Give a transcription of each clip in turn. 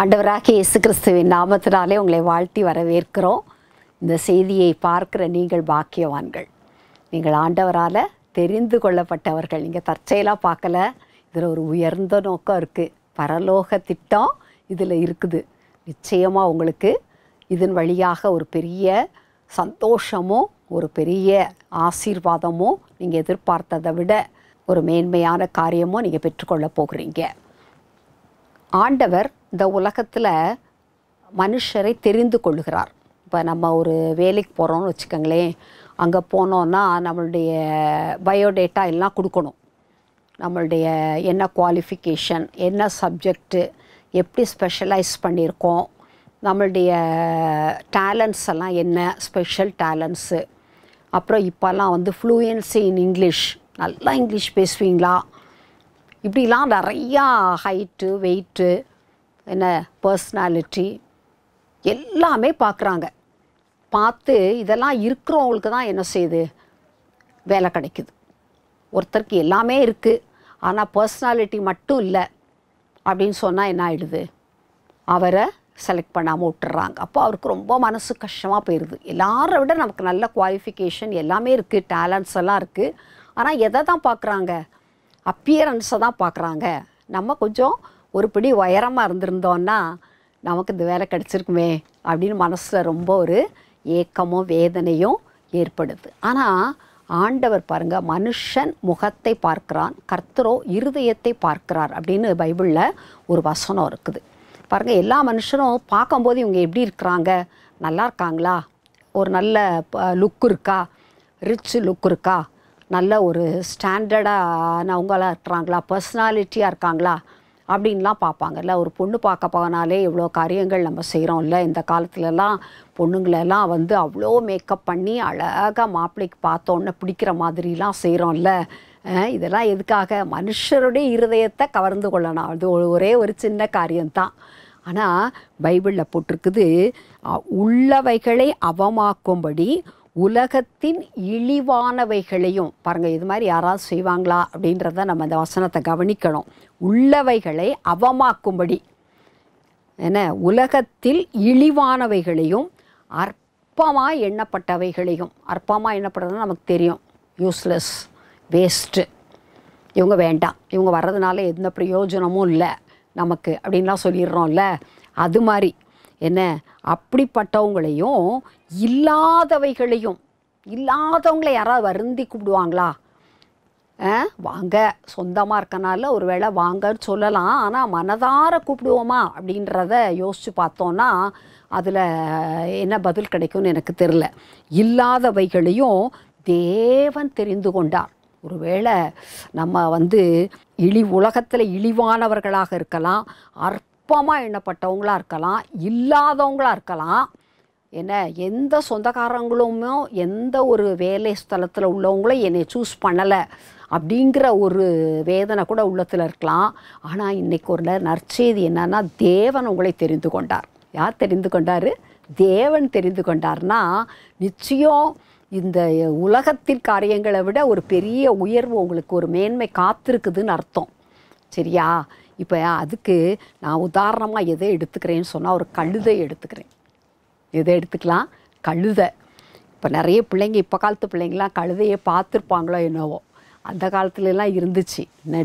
ஆண்டவராக இயேசு கிறிஸ்துவின் நாமத்தினாலே உங்களை வாழ்த்தி வரவேற்கிறோம் இந்த செய்தியை பார்க்கிற நீங்கள் பாக்கியவான்கள் நீங்கள் ஆண்டவரால் தெரிந்து கொள்ளப்பட்டவர்கள் நீங்கள் தற்செயலாக பார்க்கல இதில் ஒரு உயர்ந்த நோக்கம் இருக்குது பரலோக திட்டம் இதில் இருக்குது நிச்சயமாக உங்களுக்கு இதன் வழியாக ஒரு பெரிய சந்தோஷமும் ஒரு பெரிய ஆசீர்வாதமும் நீங்கள் எதிர்பார்த்ததை விட ஒரு மேன்மையான காரியமும் நீங்கள் பெற்றுக்கொள்ள போகிறீங்க ஆண்டவர் இந்த உலகத்தில் மனுஷரை தெரிந்து கொள்கிறார் இப்போ நம்ம ஒரு வேலைக்கு போகிறோம்னு வச்சுக்கோங்களேன் அங்கே போனோன்னா நம்மளுடைய பயோடேட்டா எல்லாம் கொடுக்கணும் நம்மளுடைய என்ன குவாலிஃபிகேஷன் என்ன சப்ஜெக்டு எப்படி ஸ்பெஷலைஸ் பண்ணியிருக்கோம் நம்மளுடைய டேலண்ட்ஸ் எல்லாம் என்ன ஸ்பெஷல் டேலண்ட்ஸு அப்புறம் இப்போல்லாம் வந்து ஃப்ளூயன்சி இன் இங்கிலீஷ் நல்லா இங்கிலீஷ் பேசுவீங்களா இப்படிலாம் நிறையா ஹைட்டு வெயிட்டு என்ன பர்சனாலிட்டி எல்லாமே பார்க்குறாங்க பார்த்து இதெல்லாம் இருக்கிறவங்களுக்கு தான் என்ன செய்யுது வேலை கிடைக்குது ஒருத்தருக்கு எல்லாமே இருக்குது ஆனால் பர்சனாலிட்டி மட்டும் இல்லை அப்படின்னு சொன்னால் என்ன ஆகிடுது அவரை செலக்ட் பண்ணாமல் விட்டுறாங்க அப்போ அவருக்கு ரொம்ப மனசு கஷ்டமாக போயிடுது எல்லாரை விட நமக்கு நல்ல குவாலிஃபிகேஷன் எல்லாமே இருக்குது டேலண்ட்ஸ் எல்லாம் இருக்குது ஆனால் எதை தான் பார்க்குறாங்க அப்பியரன்ஸை தான் பார்க்குறாங்க நம்ம கொஞ்சம் ஒரு படி உயரமாக இருந்திருந்தோன்னா நமக்கு இந்த வேலை கிடச்சிருக்குமே அப்படின்னு மனசில் ரொம்ப ஒரு ஏக்கமும் வேதனையும் ஏற்படுது ஆனால் ஆண்டவர் பாருங்க மனுஷன் முகத்தை பார்க்கிறான் கர்த்தரோ இருதயத்தை பார்க்கிறார் அப்படின்னு பைபிளில் ஒரு வசனம் இருக்குது பாருங்கள் எல்லா மனுஷனும் பார்க்கும்போது இவங்க எப்படி இருக்கிறாங்க நல்லா இருக்காங்களா ஒரு நல்ல லுக் இருக்கா ரிச் லுக் இருக்கா நல்ல ஒரு ஸ்டாண்டர்டானவங்களாக இருக்கிறாங்களா பர்சனாலிட்டியாக இருக்காங்களா அப்படின்லாம் பார்ப்பாங்கல்ல ஒரு பொண்ணு பார்க்க போனாலே எவ்வளோ காரியங்கள் நம்ம செய்கிறோம் இல்லை இந்த காலத்துலலாம் பொண்ணுங்களெல்லாம் வந்து அவ்வளோ மேக்கப் பண்ணி அழகாக மாப்பிள்ளைக்கு பார்த்தோன்னே பிடிக்கிற மாதிரிலாம் செய்கிறோம்ல இதெல்லாம் எதுக்காக மனுஷருடைய இருதயத்தை கவர்ந்து கொள்ளணும் அது ஒரே ஒரு சின்ன காரியம்தான் ஆனால் பைபிளில் போட்டிருக்குது உள்ளவைகளை அவமாக்கும்படி உலகத்தின் இழிவானவைகளையும் பாருங்கள் இது மாதிரி யாராவது செய்வாங்களா அப்படின்றத நம்ம இந்த வசனத்தை கவனிக்கணும் உள்ளவைகளை அவமாக்கும்படி என்ன உலகத்தில் இழிவானவைகளையும் அற்பமாக எண்ணப்பட்டவைகளையும் அற்பமாக எண்ணப்பட்டதுனால் நமக்கு தெரியும் யூஸ்லெஸ் வேஸ்ட்டு இவங்க வேண்டாம் இவங்க வர்றதுனால எந்த பிரயோஜனமும் இல்லை நமக்கு அப்படின்லாம் சொல்லிடுறோம்ல அது மாதிரி என்ன அப்படிப்பட்டவங்களையும் இல்லாதவைகளையும் இல்லாதவங்கள யாராவது வருந்தி கூப்பிடுவாங்களா வாங்க சொந்தமாக இருக்கனால ஒரு வேளை வாங்கன்னு சொல்லலாம் ஆனால் மனதார கூப்பிடுவோமா அப்படின்றத யோசித்து பார்த்தோன்னா அதில் என்ன பதில் கிடைக்கும்னு எனக்கு தெரில இல்லாதவைகளையும் தேவன் தெரிந்து கொண்டார் ஒருவேளை நம்ம வந்து இழி உலகத்தில் இழிவானவர்களாக இருக்கலாம் அற்பமாக எண்ணப்பட்டவங்களாக இருக்கலாம் இல்லாதவங்களாக இருக்கலாம் என்ன எந்த சொந்தக்காரங்களுமோ எந்த ஒரு வேலை ஸ்தலத்தில் உள்ளவங்களும் என்னை சூஸ் பண்ணலை அப்படிங்கிற ஒரு வேதனை கூட உள்ளத்தில் இருக்கலாம் ஆனால் இன்றைக்கு ஒரு நற்செய்தி என்னன்னா தேவன் உங்களை தெரிந்து கொண்டார் யார் தெரிந்து கொண்டார் தேவன் தெரிந்து கொண்டார்னா நிச்சயம் இந்த உலகத்தின் காரியங்களை விட ஒரு பெரிய உயர்வு உங்களுக்கு ஒரு மேன்மை காத்திருக்குதுன்னு அர்த்தம் சரியா இப்போ அதுக்கு நான் உதாரணமாக எதை எடுத்துக்கிறேன்னு சொன்னால் ஒரு கழுதை எடுத்துக்கிறேன் எதை எடுத்துக்கலாம் கழுதை இப்போ நிறைய பிள்ளைங்க இப்போ காலத்து பிள்ளைங்களாம் கழுதையை பார்த்துருப்பாங்களோ என்னவோ அந்த காலத்துலலாம் இருந்துச்சு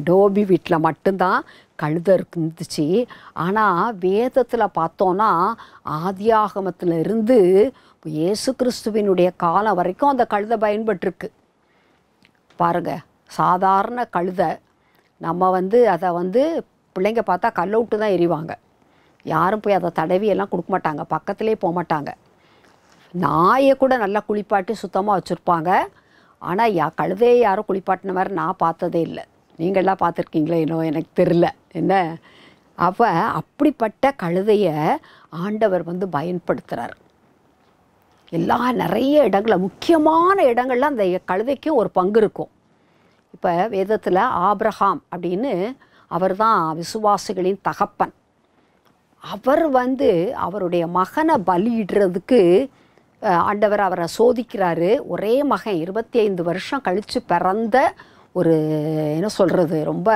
டோபி வீட்டில் மட்டும்தான் கழுதை இருந்துச்சு ஆனால் வேதத்தில் பார்த்தோன்னா ஆதியாகமத்தில் இருந்து இயேசு கிறிஸ்துவினுடைய காலம் வரைக்கும் அந்த கழுதை பயன்பட்டுருக்கு பாருங்க சாதாரண கழுதை நம்ம வந்து அதை வந்து பிள்ளைங்க பார்த்தா கல்லை விட்டு தான் எறிவாங்க யாரும் போய் அதை தடவியெல்லாம் கொடுக்க மாட்டாங்க பக்கத்துலேயே போக மாட்டாங்க நாயை கூட நல்லா குளிப்பாட்டி சுத்தமாக வச்சுருப்பாங்க ஆனால் யா கழுதையை யாரும் குளிப்பாட்டின மாதிரி நான் பார்த்ததே இல்லை நீங்கள்லாம் பார்த்துருக்கீங்களே இன்னும் எனக்கு தெரில என்ன அப்போ அப்படிப்பட்ட கழுதையை ஆண்டவர் வந்து பயன்படுத்துகிறார் எல்லா நிறைய இடங்களில் முக்கியமான இடங்களில் அந்த கழுதைக்கும் ஒரு பங்கு இருக்கும் இப்போ வேதத்தில் ஆப்ரஹாம் அப்படின்னு அவர் தான் விசுவாசிகளின் தகப்பன் அவர் வந்து அவருடைய மகனை பலியிடுறதுக்கு ஆண்டவர் அவரை சோதிக்கிறாரு ஒரே மகன் இருபத்தி ஐந்து வருஷம் கழித்து பிறந்த ஒரு என்ன சொல்கிறது ரொம்ப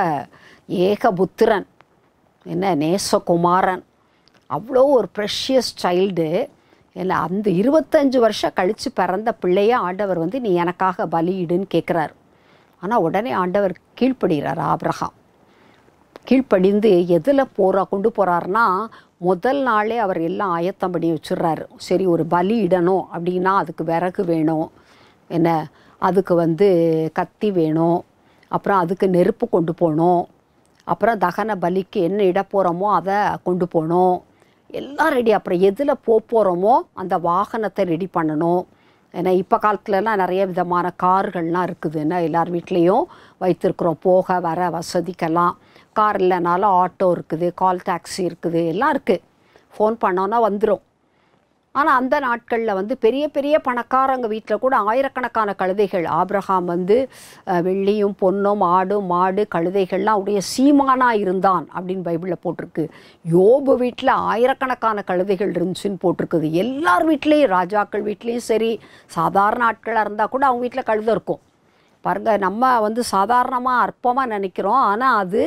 ஏகபுத்திரன் என்ன நேசகுமாரன் அவ்வளோ ஒரு ப்ரெஷியஸ் சைல்டு என்ன அந்த இருபத்தஞ்சு வருஷம் கழித்து பிறந்த பிள்ளையே ஆண்டவர் வந்து நீ எனக்காக பலியிடுன்னு கேட்குறாரு ஆனால் உடனே ஆண்டவர் கீழ்ப்படுகிறார் ஆப்ரஹாம் கீழ்ப்படிந்து எதில் போகிறா கொண்டு போகிறாருன்னா முதல் நாளே அவர் எல்லாம் ஆயத்தம் பண்ணி வச்சிடுறாரு சரி ஒரு பலி இடணும் அப்படின்னா அதுக்கு விறகு வேணும் என்ன அதுக்கு வந்து கத்தி வேணும் அப்புறம் அதுக்கு நெருப்பு கொண்டு போகணும் அப்புறம் தகன பலிக்கு என்ன இட போகிறோமோ அதை கொண்டு போகணும் எல்லாம் ரெடி அப்புறம் எதில் போகிறோமோ அந்த வாகனத்தை ரெடி பண்ணணும் ஏன்னா இப்போ காலத்துலலாம் நிறைய விதமான கார்கள்லாம் இருக்குதுன்னா எல்லார் வீட்லேயும் வைத்திருக்கிறோம் போக வர வசதிக்கெல்லாம் கார் இல்லைனாலும் ஆட்டோ இருக்குது கால் டாக்ஸி இருக்குது எல்லாம் இருக்குது ஃபோன் பண்ணோன்னா வந்துடும் ஆனால் அந்த நாட்களில் வந்து பெரிய பெரிய பணக்காரங்க வீட்டில் கூட ஆயிரக்கணக்கான கழுதைகள் ஆப்ரஹாம் வந்து வெள்ளியும் பொன்னும் ஆடும் மாடு கழுதைகள்லாம் உடைய சீமானாக இருந்தான் அப்படின்னு பைபிளில் போட்டிருக்கு யோபு வீட்டில் ஆயிரக்கணக்கான கழுதைகள் இருந்துச்சுன்னு போட்டிருக்குது எல்லார் வீட்லேயும் ராஜாக்கள் வீட்லேயும் சரி சாதாரண ஆட்களாக இருந்தால் கூட அவங்க வீட்டில் கழுதை இருக்கும் பாருங்கள் நம்ம வந்து சாதாரணமாக அற்பமாக நினைக்கிறோம் ஆனால் அது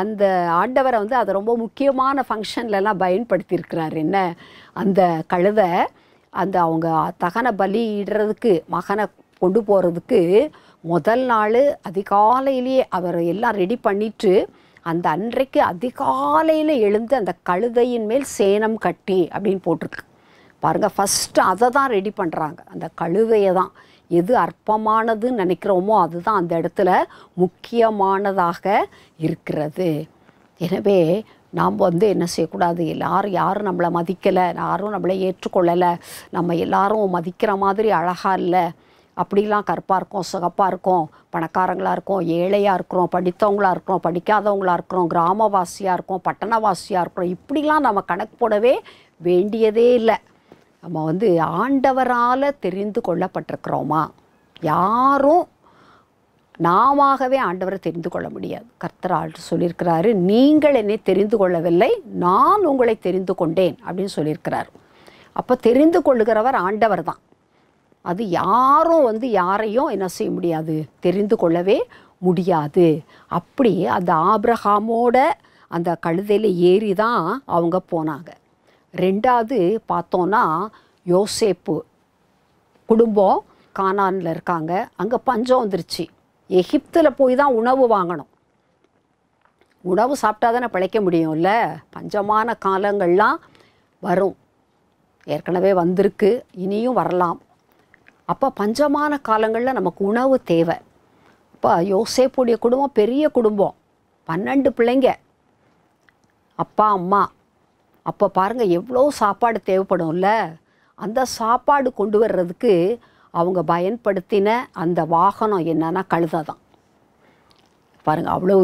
அந்த ஆண்டவரை வந்து அதை ரொம்ப முக்கியமான ஃபங்க்ஷன்லலாம் பயன்படுத்தியிருக்கிறார் என்ன அந்த கழுதை அந்த அவங்க தகன பலியிடுறதுக்கு மகனை கொண்டு போகிறதுக்கு முதல் நாள் அதிகாலையிலேயே அவர் எல்லாம் ரெடி பண்ணிவிட்டு அந்த அன்றைக்கு அதிகாலையில் எழுந்து அந்த கழுதையின் மேல் சேனம் கட்டி அப்படின்னு போட்டிருக்கு பாருங்கள் ஃபஸ்ட்டு அதை தான் ரெடி பண்ணுறாங்க அந்த கழுதையை தான் எது அற்பமானதுன்னு நினைக்கிறோமோ அதுதான் அந்த இடத்துல முக்கியமானதாக இருக்கிறது எனவே நாம் வந்து என்ன செய்யக்கூடாது எல்லாரும் யாரும் நம்மளை மதிக்கலை யாரும் நம்மளை ஏற்றுக்கொள்ளலை நம்ம எல்லாரும் மதிக்கிற மாதிரி அழகாக இல்லை அப்படிலாம் கருப்பாக இருக்கோம் சிகப்பாக இருக்கோம் பணக்காரங்களாக இருக்கோம் ஏழையாக இருக்கிறோம் படித்தவங்களாக இருக்கிறோம் படிக்காதவங்களாக இருக்கிறோம் கிராமவாசியாக இருக்கோம் பட்டணவாசியாக இருக்கிறோம் இப்படிலாம் நம்ம கணக்கு போடவே வேண்டியதே இல்லை நம்ம வந்து ஆண்டவரால் தெரிந்து கொள்ளப்பட்டிருக்கிறோமா யாரும் நாமவே ஆண்டவரை தெரிந்து கொள்ள முடியாது கர்த்தர் ஆள் சொல்லியிருக்கிறாரு நீங்கள் என்னை தெரிந்து கொள்ளவில்லை நான் உங்களை தெரிந்து கொண்டேன் அப்படின்னு சொல்லியிருக்கிறார் அப்போ தெரிந்து கொள்ளுகிறவர் ஆண்டவர் தான் அது யாரும் வந்து யாரையும் என்ன செய்ய முடியாது தெரிந்து கொள்ளவே முடியாது அப்படி அந்த ஆப்ரஹாமோட அந்த கழுதையில் ஏறி தான் அவங்க போனாங்க ரெண்டாவது பார்த்தோன்னா யோசேப்பு குடும்பம் கானானில் இருக்காங்க அங்கே பஞ்சம் வந்துருச்சு எகிப்தில் போய் தான் உணவு வாங்கணும் உணவு சாப்பிட்டா தானே பிழைக்க முடியும்ல பஞ்சமான காலங்கள்லாம் வரும் ஏற்கனவே வந்திருக்கு இனியும் வரலாம் அப்போ பஞ்சமான காலங்களில் நமக்கு உணவு தேவை அப்போ யோசேப்புடைய குடும்பம் பெரிய குடும்பம் பன்னெண்டு பிள்ளைங்க அப்பா அம்மா அப்போ பாருங்கள் எவ்வளோ சாப்பாடு தேவைப்படும்ல அந்த சாப்பாடு கொண்டு வர்றதுக்கு அவங்க பயன்படுத்தின அந்த வாகனம் என்னன்னா கழுதை தான் பாருங்கள் அவ்வளோ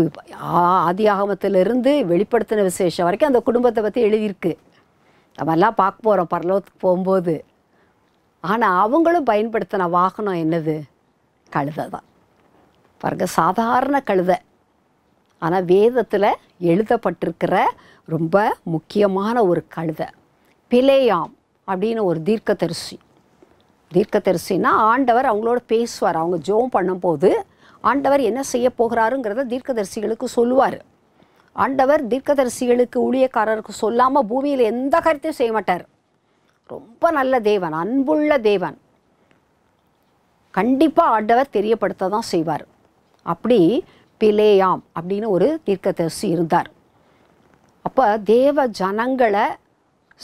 ஆதி ஆகமத்திலிருந்து வெளிப்படுத்தின விசேஷம் வரைக்கும் அந்த குடும்பத்தை பற்றி எழுதியிருக்கு நம்மெல்லாம் பார்க்க போகிறோம் பரலோகத்துக்கு போகும்போது ஆனால் அவங்களும் பயன்படுத்தின வாகனம் என்னது கழுதை தான் பாருங்கள் சாதாரண கழுதை ஆனால் வேதத்தில் எழுதப்பட்டிருக்கிற ரொம்ப முக்கியமான ஒரு கழுதை பிலேயாம் அப்படின்னு ஒரு தீர்க்கதரிசி தீர்க்கதரிசின்னா ஆண்டவர் அவங்களோட பேசுவார் அவங்க ஜோம் பண்ணும்போது ஆண்டவர் என்ன செய்ய போகிறாருங்கிறத தீர்க்கதரிசிகளுக்கு சொல்லுவார் ஆண்டவர் தீர்க்கதரிசிகளுக்கு ஊழியக்காரருக்கு சொல்லாமல் பூமியில் எந்த கருத்தையும் செய்ய மாட்டார் ரொம்ப நல்ல தேவன் அன்புள்ள தேவன் கண்டிப்பாக ஆண்டவர் தெரியப்படுத்த தான் செய்வார் அப்படி பிலேயாம் அப்படின்னு ஒரு தீர்க்கதரிசி இருந்தார் அப்போ தேவ ஜனங்களை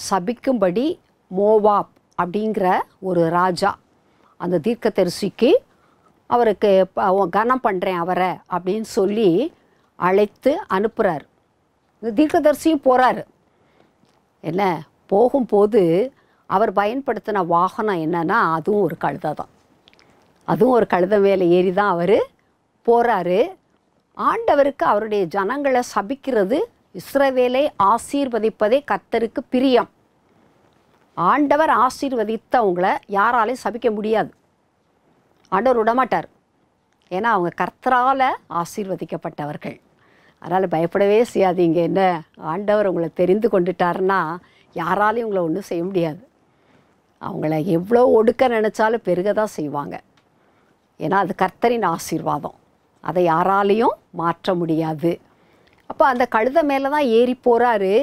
சபிக்கும்படி மோவாப் அப்படிங்கிற ஒரு ராஜா அந்த தீர்க்கதரிசிக்கு அவருக்கு கனம் பண்ணுறேன் அவரை அப்படின்னு சொல்லி அழைத்து அனுப்புகிறார் இந்த தீர்க்கதரிசியும் போகிறாரு என்ன போகும்போது அவர் பயன்படுத்தின வாகனம் என்னென்னா அதுவும் ஒரு கழுதை தான் அதுவும் ஒரு கழுத மேலே ஏறி தான் அவர் போகிறாரு ஆண்டவருக்கு அவருடைய ஜனங்களை சபிக்கிறது இஸ்ரவேலை ஆசீர்வதிப்பதே கத்தருக்கு பிரியம் ஆண்டவர் ஆசீர்வதித்தவங்கள யாராலையும் சபிக்க முடியாது ஆண்டவர் விடமாட்டார் ஏன்னா அவங்க கர்த்தரால் ஆசீர்வதிக்கப்பட்டவர்கள் அதனால் பயப்படவே செய்யாதீங்க என்ன ஆண்டவர் உங்களை தெரிந்து கொண்டுட்டாருன்னா யாராலையும் உங்களை ஒன்றும் செய்ய முடியாது அவங்கள எவ்வளோ ஒடுக்க நினச்சாலும் பெருக தான் செய்வாங்க ஏன்னா அது கர்த்தரின் ஆசீர்வாதம் அதை யாராலையும் மாற்ற முடியாது அப்போ அந்த கழுதை மேலே தான் ஏறி போகிறாரு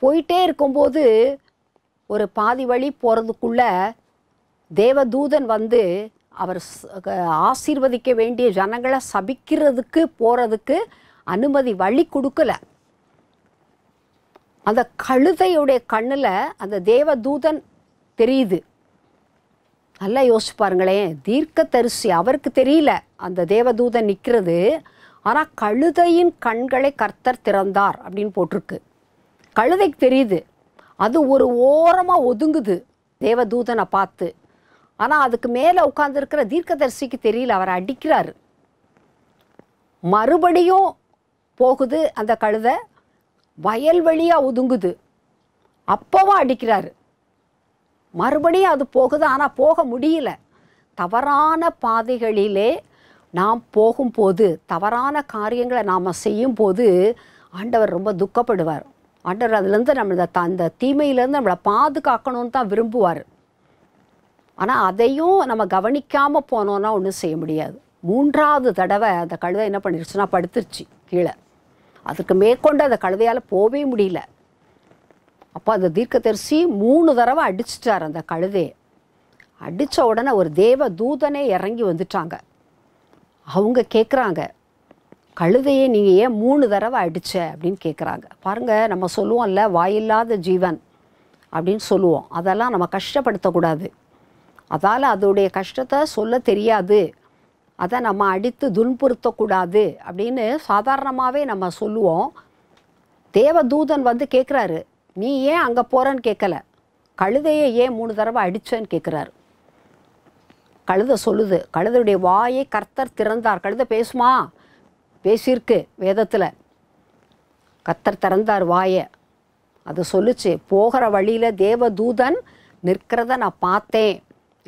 போயிட்டே இருக்கும்போது ஒரு பாதி வழி போகிறதுக்குள்ளே தேவதூதன் வந்து அவர் ஆசீர்வதிக்க வேண்டிய ஜனங்களை சபிக்கிறதுக்கு போகிறதுக்கு அனுமதி வழி கொடுக்கல அந்த கழுதையுடைய கண்ணில் அந்த தேவதூதன் தெரியுது நல்லா யோசிச்சு பாருங்களேன் தீர்க்க தரிசி அவருக்கு தெரியல அந்த தேவதூதன் நிற்கிறது ஆனால் கழுதையின் கண்களை கர்த்தர் திறந்தார் அப்படின்னு போட்டிருக்கு கழுதைக்கு தெரியுது அது ஒரு ஓரமாக ஒதுங்குது தேவதூதனை பார்த்து ஆனால் அதுக்கு மேலே உட்காந்துருக்கிற தீர்க்கதரிசிக்கு தெரியல அவர் அடிக்கிறார் மறுபடியும் போகுது அந்த கழுதை வயல்வழியாக ஒதுங்குது அப்போவும் அடிக்கிறாரு மறுபடியும் அது போகுது ஆனால் போக முடியல தவறான பாதைகளிலே நாம் போகும்போது தவறான காரியங்களை நாம் செய்யும்போது ஆண்டவர் ரொம்ப துக்கப்படுவார் ஆண்டவர் அதுலேருந்து நம்மளை த அந்த தீமையிலேருந்து நம்மளை பாதுகாக்கணும்னு தான் விரும்புவார் ஆனால் அதையும் நம்ம கவனிக்காமல் போனோன்னா ஒன்றும் செய்ய முடியாது மூன்றாவது தடவை அந்த கழுதை என்ன பண்ணிருச்சுன்னா படுத்துருச்சு கீழே அதுக்கு மேற்கொண்டு அந்த கழுதையால் போவே முடியல அப்போ அந்த தீர்க்கதரிசி மூணு தடவை அடிச்சிட்டார் அந்த கழுதையை அடித்த உடனே ஒரு தேவ தூதனே இறங்கி வந்துட்டாங்க அவங்க கேட்குறாங்க கழுதையை நீங்கள் ஏன் மூணு தடவை அடித்த அப்படின்னு கேட்குறாங்க பாருங்கள் நம்ம சொல்லுவோம்ல வாயில்லாத ஜீவன் அப்படின்னு சொல்லுவோம் அதெல்லாம் நம்ம கஷ்டப்படுத்தக்கூடாது அதால் அதோடைய கஷ்டத்தை சொல்ல தெரியாது அதை நம்ம அடித்து துன்புறுத்தக்கூடாது அப்படின்னு சாதாரணமாகவே நம்ம சொல்லுவோம் தேவதூதன் வந்து கேட்குறாரு நீ ஏன் அங்கே போகிறேன்னு கேட்கல கழுதையை ஏன் மூணு தடவை அடித்தேன்னு கேட்குறாரு கழுதை சொல்லுது கழுதையுடைய வாயை கர்த்தர் திறந்தார் கழுதை பேசுமா பேசியிருக்கு வேதத்தில் கர்த்தர் திறந்தார் வாயை அது சொல்லுச்சு போகிற வழியில் தேவதூதன் நிற்கிறத நான் பார்த்தேன்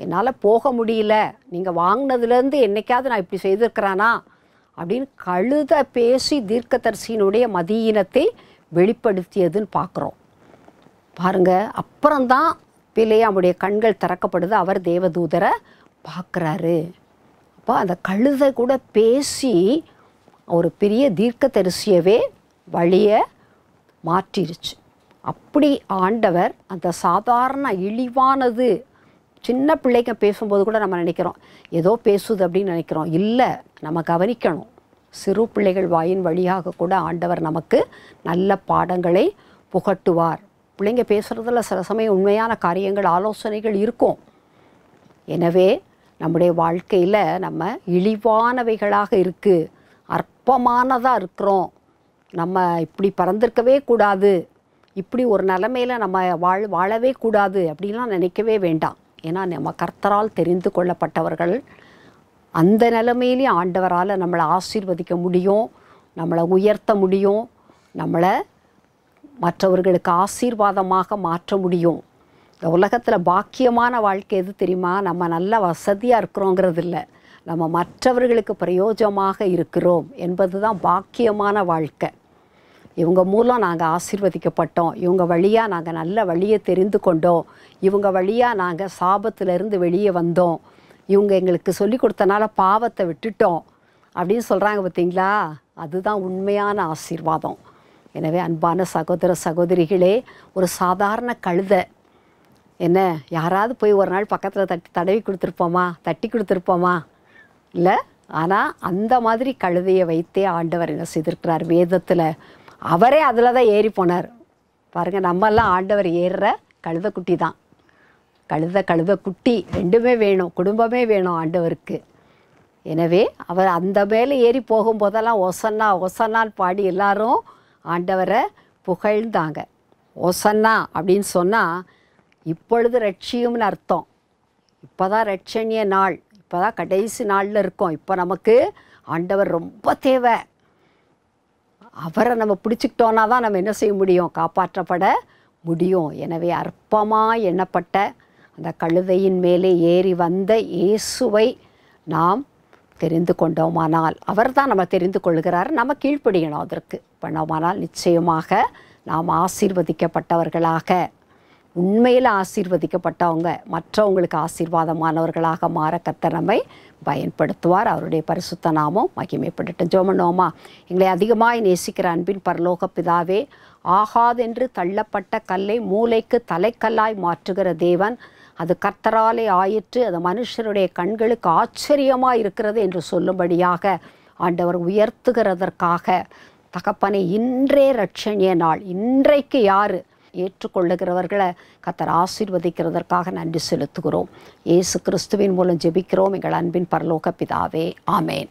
என்னால் போக முடியல நீங்கள் வாங்கினதுலேருந்து என்றைக்காவது நான் இப்படி செய்திருக்கிறானா அப்படின்னு கழுத பேசி தீர்க்கதரிசியினுடைய மதியினத்தை வெளிப்படுத்தியதுன்னு பார்க்குறோம் பாருங்க அப்புறம்தான் பிலேயாமுடைய கண்கள் திறக்கப்படுது அவர் தேவதூதரை பார்க்குறாரு அப்போ அந்த கழுதை கூட பேசி ஒரு பெரிய தீர்க்க தரிசியவே வழியை மாற்றிருச்சு அப்படி ஆண்டவர் அந்த சாதாரண இழிவானது சின்ன பிள்ளைங்க பேசும்போது கூட நம்ம நினைக்கிறோம் ஏதோ பேசுது அப்படின்னு நினைக்கிறோம் இல்லை நம்ம கவனிக்கணும் சிறு பிள்ளைகள் வாயின் வழியாக கூட ஆண்டவர் நமக்கு நல்ல பாடங்களை புகட்டுவார் பிள்ளைங்க பேசுகிறதுல சில சமயம் உண்மையான காரியங்கள் ஆலோசனைகள் இருக்கும் எனவே நம்முடைய வாழ்க்கையில் நம்ம இழிவானவைகளாக இருக்குது அற்பமானதாக இருக்கிறோம் நம்ம இப்படி பறந்திருக்கவே கூடாது இப்படி ஒரு நிலமையில் நம்ம வாழ் வாழவே கூடாது அப்படின்லாம் நினைக்கவே வேண்டாம் ஏன்னா நம்ம கர்த்தரால் தெரிந்து கொள்ளப்பட்டவர்கள் அந்த நிலைமையிலே ஆண்டவரால் நம்மளை ஆசீர்வதிக்க முடியும் நம்மளை உயர்த்த முடியும் நம்மளை மற்றவர்களுக்கு ஆசீர்வாதமாக மாற்ற முடியும் இந்த உலகத்தில் பாக்கியமான வாழ்க்கை எது தெரியுமா நம்ம நல்ல வசதியாக இருக்கிறோங்கிறது இல்லை நம்ம மற்றவர்களுக்கு பிரயோஜனமாக இருக்கிறோம் என்பது தான் பாக்கியமான வாழ்க்கை இவங்க மூலம் நாங்கள் ஆசீர்வதிக்கப்பட்டோம் இவங்க வழியாக நாங்கள் நல்ல வழியை தெரிந்து கொண்டோம் இவங்க வழியாக நாங்கள் சாபத்திலிருந்து வெளியே வந்தோம் இவங்க எங்களுக்கு சொல்லி கொடுத்தனால பாவத்தை விட்டுட்டோம் அப்படின்னு சொல்கிறாங்க பார்த்தீங்களா அதுதான் உண்மையான ஆசீர்வாதம் எனவே அன்பான சகோதர சகோதரிகளே ஒரு சாதாரண கழுதை என்ன யாராவது போய் ஒரு நாள் பக்கத்தில் தட்டி தடவி கொடுத்துருப்போமா தட்டி கொடுத்துருப்போமா இல்லை ஆனால் அந்த மாதிரி கழுதையை வைத்தே ஆண்டவர் என்ன செய்திருக்கிறார் வேதத்தில் அவரே அதில் தான் ஏறி போனார் பாருங்கள் நம்மெல்லாம் ஆண்டவர் ஏறுற கழுதக்குட்டி தான் கழுத கழுதக்குட்டி ரெண்டுமே வேணும் குடும்பமே வேணும் ஆண்டவருக்கு எனவே அவர் அந்த மேலே ஏறி போகும்போதெல்லாம் ஒசன்னா ஒசன்னான்னு பாடி எல்லாரும் ஆண்டவரை புகழ்ந்தாங்க ஓசன்னா அப்படின்னு சொன்னால் இப்பொழுது ரட்சியும்னு அர்த்தம் இப்போ தான் ரட்சணிய நாள் இப்போ தான் கடைசி நாளில் இருக்கோம் இப்போ நமக்கு ஆண்டவர் ரொம்ப தேவை அவரை நம்ம பிடிச்சிக்கிட்டோன்னா தான் நம்ம என்ன செய்ய முடியும் காப்பாற்றப்பட முடியும் எனவே அற்பமாக எண்ணப்பட்ட அந்த கழுதையின் மேலே ஏறி வந்த இயேசுவை நாம் தெரிந்து கொண்டோமானால் அவர் தான் நம்ம தெரிந்து கொள்கிறார் நம்ம கீழ்ப்படியணும் அதற்கு பண்ணோமானால் நிச்சயமாக நாம் ஆசீர்வதிக்கப்பட்டவர்களாக உண்மையில் ஆசீர்வதிக்கப்பட்டவங்க மற்றவங்களுக்கு ஆசீர்வாதமானவர்களாக மாற கத்த நம்மை பயன்படுத்துவார் அவருடைய பரிசுத்த நாமம் மகிமைப்பட்டுட்டோம் ஜோமனோமா எங்களை அதிகமாக நேசிக்கிற அன்பின் பரலோக பிதாவே ஆகாதென்று தள்ளப்பட்ட கல்லை மூளைக்கு தலைக்கல்லாய் மாற்றுகிற தேவன் அது கர்த்தராலே ஆயிற்று அது மனுஷருடைய கண்களுக்கு ஆச்சரியமாக இருக்கிறது என்று சொல்லும்படியாக ஆண்டவர் உயர்த்துகிறதற்காக தகப்பனை இன்றே ரட்சணிய நாள் இன்றைக்கு யார் ஏற்றுக்கொள்ளுகிறவர்களை கத்தர் ஆசீர்வதிக்கிறதற்காக நன்றி செலுத்துகிறோம் இயேசு கிறிஸ்துவின் மூலம் ஜெபிக்கிறோம் எங்கள் அன்பின் பரலோக பிதாவே ஆமேன்